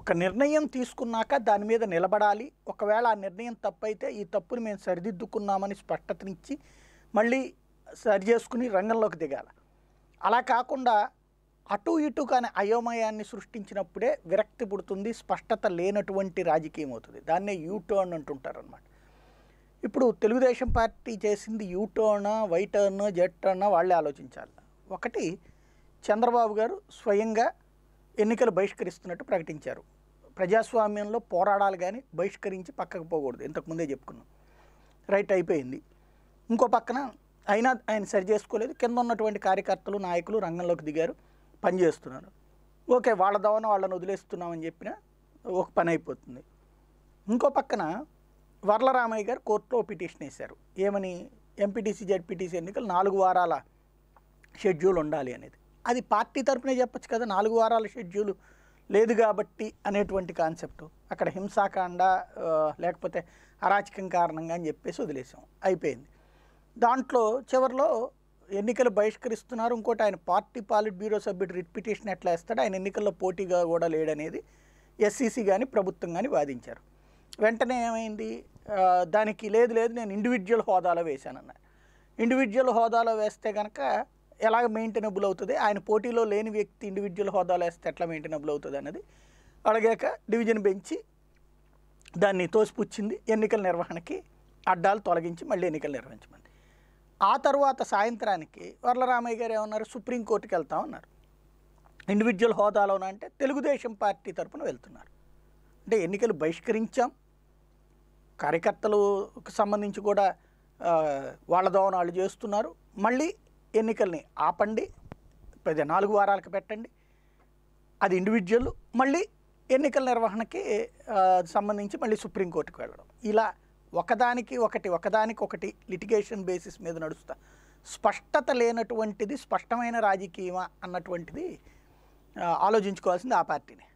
ఒక నిర్ణయం తీసుకున్నాక దాని మీద నిలబడాలి ఒకవేళ ఆ నిర్ణయం తప్పైతే ఈ తప్పుని మేము సరిదిద్దుకున్నామని స్పష్టతనిచ్చి మళ్ళీ సరి చేసుకుని రంగంలోకి దిగాల అలా కాకుండా అటు ఇటు కానీ అయోమయాన్ని సృష్టించినప్పుడే విరక్తి పుడుతుంది స్పష్టత లేనటువంటి రాజకీయం అవుతుంది దాన్నే యూటర్న్ అంటుంటారనమాట ఇప్పుడు తెలుగుదేశం పార్టీ చేసింది యూటర్న్ వైటర్న్ జెట్టర్న్ వాళ్ళే ఆలోచించాలి ఒకటి చంద్రబాబు గారు స్వయంగా ఎన్నికలు బహిష్కరిస్తున్నట్టు ప్రకటించారు ప్రజాస్వామ్యంలో పోరాడాలి కానీ బహిష్కరించి పక్కకు పోకూడదు ఇంతకుముందే చెప్పుకున్నాం రైట్ అయిపోయింది ఇంకో పక్కన అయినా ఆయన సరి చేసుకోలేదు కింద ఉన్నటువంటి కార్యకర్తలు నాయకులు రంగంలోకి దిగారు పనిచేస్తున్నారు ఓకే వాళ్ళ దవన వాళ్ళని వదిలేస్తున్నామని చెప్పిన ఒక పని అయిపోతుంది ఇంకో పక్కన వరలరామయ్య గారు కోర్టులో పిటిషన్ వేశారు ఏమని ఎంపీటీసీ జెడ్పీటీసీ ఎన్నికలు నాలుగు వారాల షెడ్యూల్ ఉండాలి అనేది అది పార్టీ తరపునే చెప్పచ్చు కదా నాలుగు వారాల షెడ్యూల్ లేదు కాబట్టి అనేటువంటి కాన్సెప్ట్ అక్కడ హింసాకాండ లేకపోతే అరాచకం కారణంగా అని చెప్పేసి వదిలేసాం అయిపోయింది దాంట్లో చివరిలో ఎన్నికలు బహిష్కరిస్తున్నారు ఇంకోటి ఆయన పార్టీ పాలిట్ బ్యూరో సభ్యుడు రిట్ పిటిషన్ ఎట్లా వేస్తాడు ఆయన ఎన్నికల్లో పోటీగా కూడా లేడనేది ఎస్సీసీ కానీ ప్రభుత్వం కానీ వాదించారు వెంటనే ఏమైంది దానికి లేదు లేదు నేను ఇండివిజువల్ హోదాలో వేశానన్నాను ఇండివిజువల్ హోదాలో వేస్తే కనుక ఎలాగ మెయింటైనబుల్ అవుతుంది ఆయన పోటీలో లేని వ్యక్తి ఇండివిజువల్ హోదాలో వేస్తే ఎట్లా మెయింటైనబుల్ అవుతుంది అన్నది అడిగాక డివిజన్ పెంచి దాన్ని తోసిపుచ్చింది ఎన్నికల నిర్వహణకి అడ్డాలు తొలగించి మళ్ళీ ఎన్నికలు నిర్వహించమంది ఆ తర్వాత సాయంత్రానికి వరలరామయ్య గారు ఏమన్నారు సుప్రీంకోర్టుకి వెళ్తామన్నారు ఇండివిజువల్ హోదాలో అంటే తెలుగుదేశం పార్టీ తరఫున వెళ్తున్నారు అంటే ఎన్నికలు బహిష్కరించాం కార్యకర్తలకు సంబంధించి కూడా వాళ్ళ దోవన వాళ్ళు చేస్తున్నారు మళ్ళీ ఎన్నికల్ని ఆపండి ప్రతి నాలుగు వారాలకు పెట్టండి అది ఇండివిజువల్ మళ్ళీ ఎన్నికల నిర్వహణకి సంబంధించి మళ్ళీ సుప్రీంకోర్టుకు వెళ్ళడం ఇలా ఒకదానికి ఒకటి ఒకదానికి ఒకటి లిటిగేషన్ బేసిస్ మీద నడుస్తా స్పష్టత లేనటువంటిది స్పష్టమైన రాజకీయమా అన్నటువంటిది ఆలోచించుకోవాల్సింది ఆ పార్టీని